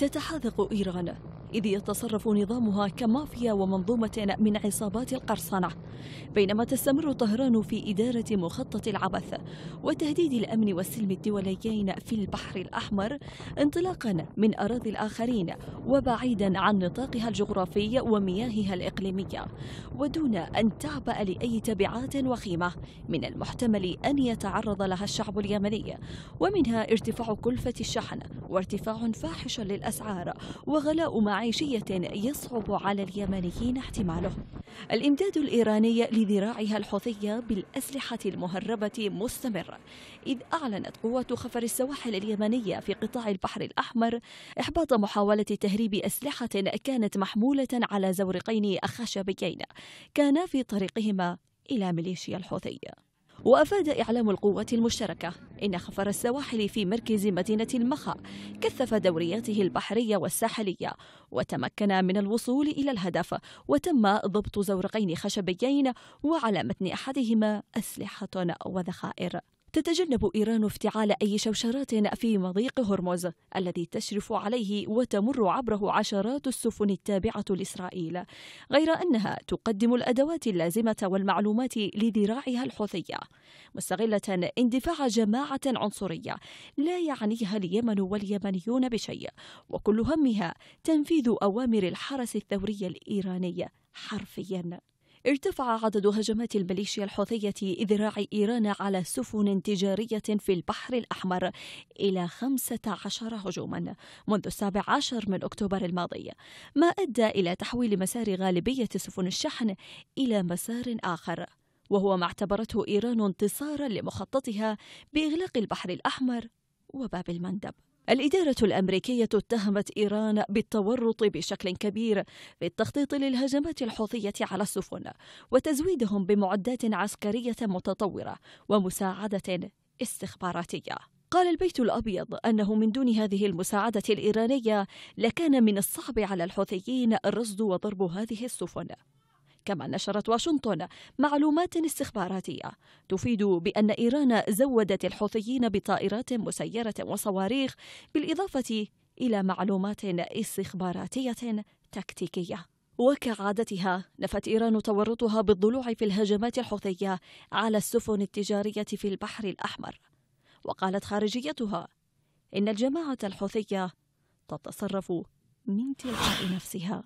تتحاذق إيران إذ يتصرف نظامها كمافيا ومنظومة من عصابات القرصنة بينما تستمر طهران في إدارة مخطط العبث وتهديد الأمن والسلم الدوليين في البحر الأحمر انطلاقا من أراضي الآخرين وبعيدا عن نطاقها الجغرافي ومياهها الإقليمية ودون أن تعبأ لأي تبعات وخيمة من المحتمل أن يتعرض لها الشعب اليمني ومنها ارتفاع كلفة الشحن وارتفاع فاحش للأسعار وغلاء معيشة معيشية يصعب على اليمنيين احتماله الإمداد الإيراني لذراعها الحوثية بالأسلحة المهربة مستمر إذ أعلنت قوة خفر السواحل اليمنية في قطاع البحر الأحمر إحباط محاولة تهريب أسلحة كانت محمولة على زورقين خشبيين كانا في طريقهما إلى ميليشيا الحوثية وأفاد إعلام القوات المشتركة إن خفر السواحل في مركز مدينة المخا كثف دورياته البحرية والساحلية وتمكن من الوصول إلى الهدف وتم ضبط زورقين خشبيين وعلى متن أحدهما أسلحة وذخائر تتجنب إيران افتعال أي شوشرات في مضيق هرمز الذي تشرف عليه وتمر عبره عشرات السفن التابعة لإسرائيل غير أنها تقدم الأدوات اللازمة والمعلومات لذراعها الحوثية مستغلة اندفاع جماعة عنصرية لا يعنيها اليمن واليمنيون بشيء وكل همها تنفيذ أوامر الحرس الثوري الإيراني حرفيا ارتفع عدد هجمات الميليشيا الحوثية ذراع إيران على سفن تجارية في البحر الأحمر إلى 15 هجوما منذ السابع عشر من أكتوبر الماضي ما أدى إلى تحويل مسار غالبية سفن الشحن إلى مسار آخر وهو ما اعتبرته إيران انتصارا لمخططها بإغلاق البحر الأحمر وباب المندب الإدارة الأمريكية اتهمت إيران بالتورط بشكل كبير في التخطيط للهجمات الحوثية على السفن وتزويدهم بمعدات عسكرية متطورة ومساعدة استخباراتية. قال البيت الأبيض أنه من دون هذه المساعدة الإيرانية لكان من الصعب على الحوثيين رصد وضرب هذه السفن كما نشرت واشنطن معلومات استخباراتية تفيد بأن إيران زودت الحوثيين بطائرات مسيرة وصواريخ بالإضافة إلى معلومات استخباراتية تكتيكية وكعادتها نفت إيران تورطها بالضلوع في الهجمات الحوثية على السفن التجارية في البحر الأحمر وقالت خارجيتها إن الجماعة الحوثية تتصرف من تلقاء نفسها